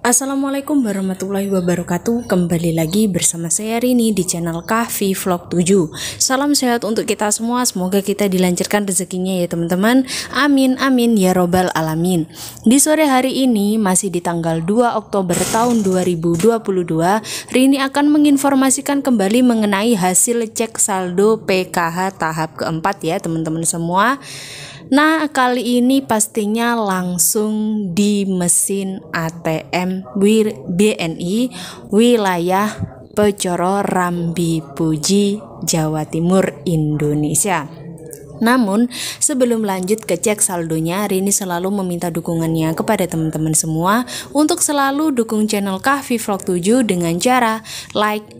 Assalamualaikum warahmatullahi wabarakatuh Kembali lagi bersama saya Rini di channel Kahfi Vlog 7 Salam sehat untuk kita semua Semoga kita dilancarkan rezekinya ya teman-teman Amin amin ya robbal alamin Di sore hari ini masih di tanggal 2 Oktober tahun 2022 Rini akan menginformasikan kembali mengenai hasil cek saldo PKH tahap keempat ya teman-teman semua Nah, kali ini pastinya langsung di mesin ATM BNI wilayah Pecoro Rambi Puji, Jawa Timur, Indonesia. Namun, sebelum lanjut ke cek saldonya, Rini selalu meminta dukungannya kepada teman-teman semua untuk selalu dukung channel Kahfi Vlog 7 dengan cara like,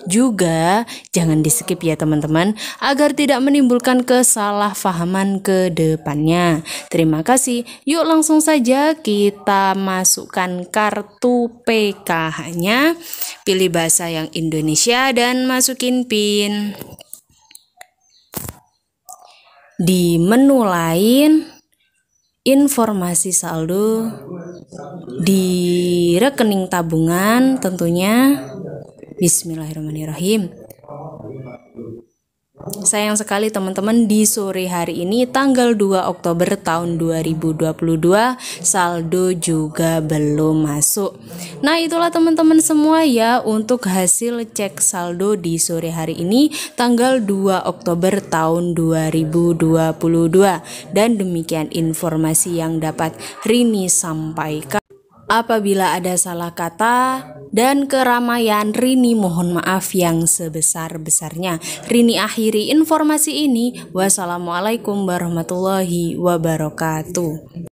Juga jangan di skip ya teman-teman agar tidak menimbulkan kesalahpahaman ke depannya. Terima kasih. Yuk langsung saja kita masukkan kartu PKH-nya. Pilih bahasa yang Indonesia dan masukin PIN. Di menu lain informasi saldo di rekening tabungan tentunya Bismillahirrahmanirrahim. Sayang sekali teman-teman di sore hari ini tanggal 2 Oktober tahun 2022 saldo juga belum masuk. Nah, itulah teman-teman semua ya untuk hasil cek saldo di sore hari ini tanggal 2 Oktober tahun 2022. Dan demikian informasi yang dapat Rini sampaikan apabila ada salah kata dan keramaian Rini mohon maaf yang sebesar-besarnya. Rini akhiri informasi ini. Wassalamualaikum warahmatullahi wabarakatuh.